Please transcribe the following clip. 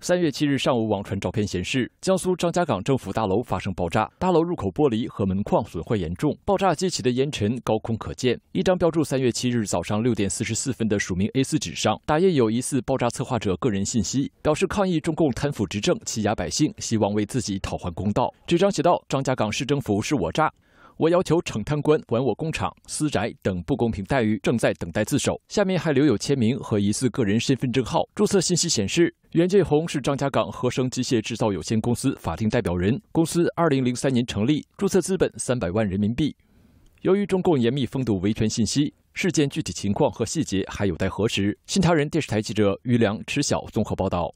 三月七日上午，网传照片显示，江苏张家港政府大楼发生爆炸，大楼入口玻璃和门框损坏严重。爆炸激起的烟尘，高空可见。一张标注三月七日早上六点四十四分的署名 A4 纸上，打印有疑似爆炸策划者个人信息，表示抗议中共贪腐执政、欺压百姓，希望为自己讨还公道。纸张写道：“张家港市政府是我炸。”我要求惩贪官，还我工厂、私宅等不公平待遇，正在等待自首。下面还留有签名和疑似个人身份证号、注册信息显示，袁建红是张家港合生机械制造有限公司法定代表人，公司二零零三年成立，注册资本三百万人民币。由于中共严密封堵维权信息，事件具体情况和细节还有待核实。新塘人电视台记者余良池晓综合报道。